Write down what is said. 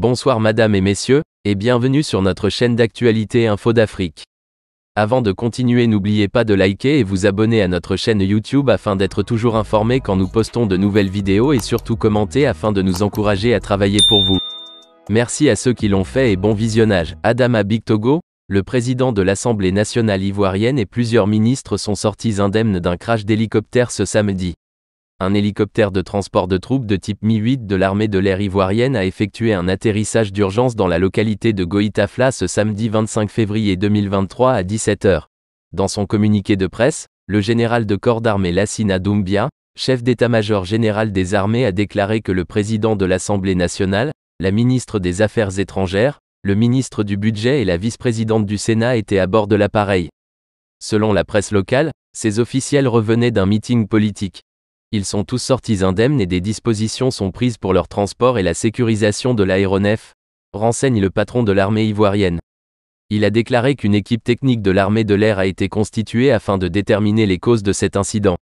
Bonsoir madame et messieurs, et bienvenue sur notre chaîne d'actualité Info d'Afrique. Avant de continuer n'oubliez pas de liker et vous abonner à notre chaîne YouTube afin d'être toujours informé quand nous postons de nouvelles vidéos et surtout commenter afin de nous encourager à travailler pour vous. Merci à ceux qui l'ont fait et bon visionnage. Adama Togo, le président de l'Assemblée nationale ivoirienne et plusieurs ministres sont sortis indemnes d'un crash d'hélicoptère ce samedi un hélicoptère de transport de troupes de type Mi-8 de l'armée de l'air ivoirienne a effectué un atterrissage d'urgence dans la localité de Goïtafla ce samedi 25 février 2023 à 17h. Dans son communiqué de presse, le général de corps d'armée Lassina Doumbia, chef d'état-major général des armées, a déclaré que le président de l'Assemblée nationale, la ministre des Affaires étrangères, le ministre du Budget et la vice-présidente du Sénat étaient à bord de l'appareil. Selon la presse locale, ces officiels revenaient d'un meeting politique. Ils sont tous sortis indemnes et des dispositions sont prises pour leur transport et la sécurisation de l'aéronef, renseigne le patron de l'armée ivoirienne. Il a déclaré qu'une équipe technique de l'armée de l'air a été constituée afin de déterminer les causes de cet incident.